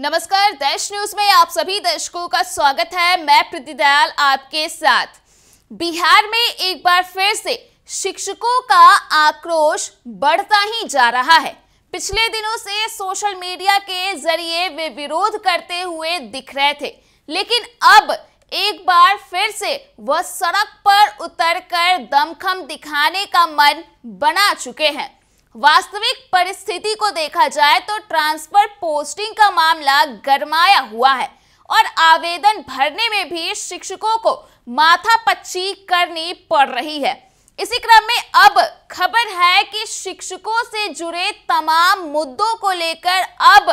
नमस्कार देश न्यूज में आप सभी दर्शकों का स्वागत है मैं दयाल आपके साथ बिहार में एक बार फिर से शिक्षकों का आक्रोश बढ़ता ही जा रहा है पिछले दिनों से सोशल मीडिया के जरिए वे विरोध करते हुए दिख रहे थे लेकिन अब एक बार फिर से वह सड़क पर उतरकर दमखम दिखाने का मन बना चुके हैं वास्तविक परिस्थिति को देखा जाए तो ट्रांसफर पोस्टिंग का मामला गरमाया हुआ है और आवेदन भरने में भी शिक्षकों को माथा पच्ची करनी पड़ रही है इसी क्रम में अब खबर है कि शिक्षकों से जुड़े तमाम मुद्दों को लेकर अब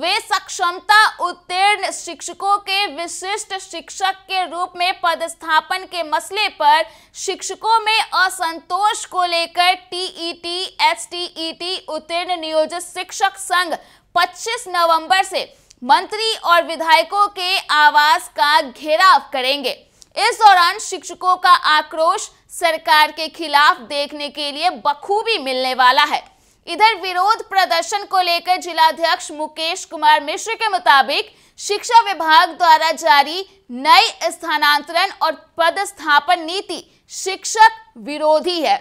वे सक्षमता उत्तीर्ण शिक्षकों के विशिष्ट शिक्षक के रूप में पदस्थापन के मसले पर शिक्षकों में असंतोष को लेकर टीईटी एसटीईटी उत्तीर्ण नियोजित शिक्षक संघ 25 नवंबर से मंत्री और विधायकों के आवास का घेराव करेंगे इस दौरान शिक्षकों का आक्रोश सरकार के खिलाफ देखने के लिए बखूबी मिलने वाला है इधर विरोध प्रदर्शन को लेकर जिलाध्यक्ष मुकेश कुमार मिश्र के मुताबिक शिक्षा विभाग द्वारा जारी नई स्थानांतरण और पदस्थापन नीति शिक्षक विरोधी है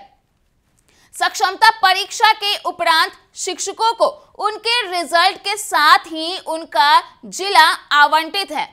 सक्षमता परीक्षा के उपरांत शिक्षकों को उनके रिजल्ट के साथ ही उनका जिला आवंटित है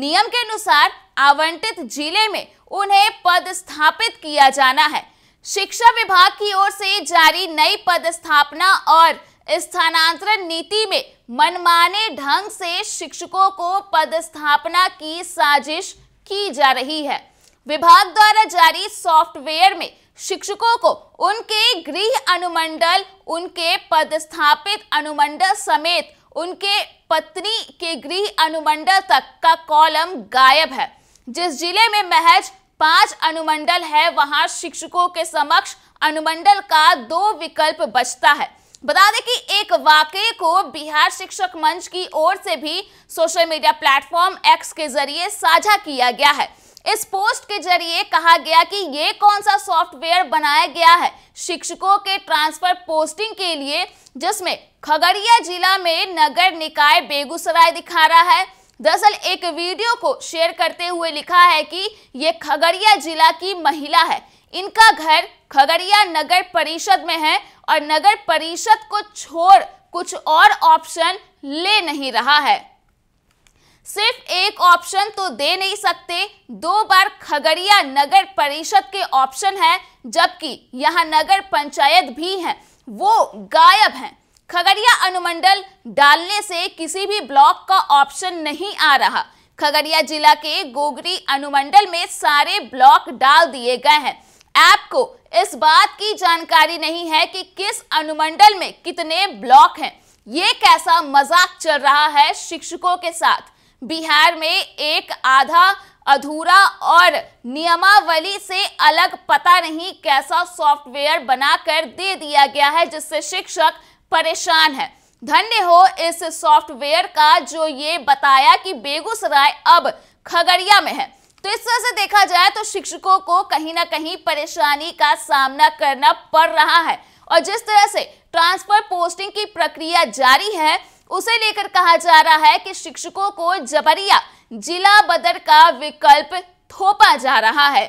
नियम के अनुसार आवंटित जिले में उन्हें पदस्थापित किया जाना है शिक्षा विभाग की ओर से जारी नई पदस्थापना और स्थानांतरण नीति में मनमाने ढंग से शिक्षकों को पदस्थापना की साजिश की जा रही है विभाग द्वारा जारी सॉफ्टवेयर में शिक्षकों को उनके गृह अनुमंडल उनके पदस्थापित अनुमंडल समेत उनके पत्नी के गृह अनुमंडल तक का कॉलम गायब है जिस जिले में महज पांच अनुमंडल है वहां शिक्षकों के समक्ष अनुमंडल का दो विकल्प बचता है बता दें कि एक वाक्य को बिहार शिक्षक मंच की ओर से भी सोशल मीडिया प्लेटफॉर्म एक्स के जरिए साझा किया गया है इस पोस्ट के जरिए कहा गया कि ये कौन सा सॉफ्टवेयर बनाया गया है शिक्षकों के ट्रांसफर पोस्टिंग के लिए जिसमें खगड़िया जिला में नगर निकाय बेगूसराय दिखा रहा है दरअसल एक वीडियो को शेयर करते हुए लिखा है कि ये खगड़िया जिला की महिला है इनका घर खगड़िया नगर परिषद में है और नगर परिषद को छोड़ कुछ और ऑप्शन ले नहीं रहा है सिर्फ एक ऑप्शन तो दे नहीं सकते दो बार खगड़िया नगर परिषद के ऑप्शन है जबकि यहाँ नगर पंचायत भी है वो गायब हैं खगड़िया अनुमंडल डालने से किसी भी ब्लॉक का ऑप्शन नहीं आ रहा खगड़िया जिला के गोगरी अनुमंडल में सारे ब्लॉक डाल दिए गए हैं ऐप को इस बात की जानकारी नहीं है कि किस अनुमंडल में कितने ब्लॉक हैं ये कैसा मजाक चल रहा है शिक्षकों के साथ बिहार में एक आधा अधूरा और नियमावली से अलग पता नहीं कैसा सॉफ्टवेयर बनाकर दे दिया गया है जिससे शिक्षक परेशान है धन्य हो इस सॉफ्टवेयर का जो ये बताया कि बेगूसराय अब खगड़िया में है तो इस तरह से देखा जाए तो शिक्षकों को कहीं ना कहीं परेशानी का सामना करना पड़ रहा है और जिस तरह से ट्रांसफर पोस्टिंग की प्रक्रिया जारी है उसे लेकर कहा जा रहा है कि शिक्षकों को जबरिया जिला बदर का विकल्प थोपा जा रहा है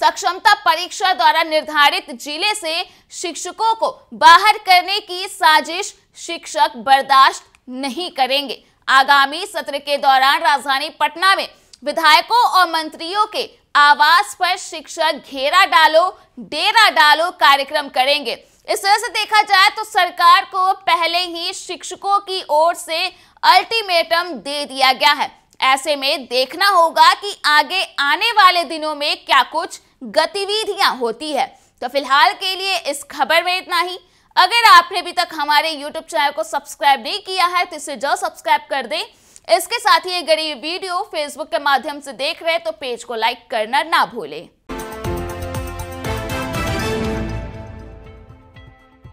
सक्षमता परीक्षा द्वारा निर्धारित जिले से शिक्षकों को बाहर करने की साजिश शिक्षक बर्दाश्त नहीं करेंगे आगामी सत्र के दौरान राजधानी पटना में विधायकों और मंत्रियों के आवास पर शिक्षक घेरा डालो डेरा डालो कार्यक्रम करेंगे इस तरह से देखा जाए तो सरकार को पहले ही शिक्षकों की ओर से अल्टीमेटम दे दिया गया है ऐसे में देखना होगा कि आगे आने वाले दिनों में क्या कुछ गतिविधियां होती है तो फिलहाल के लिए इस खबर में इतना ही अगर आपने अभी तक हमारे यूट्यूब चैनल को सब्सक्राइब नहीं किया है तो इसे जो सब्सक्राइब कर दें इसके साथ ही अगर ये वीडियो फेसबुक के माध्यम से देख रहे हैं तो पेज को लाइक करना ना भूलें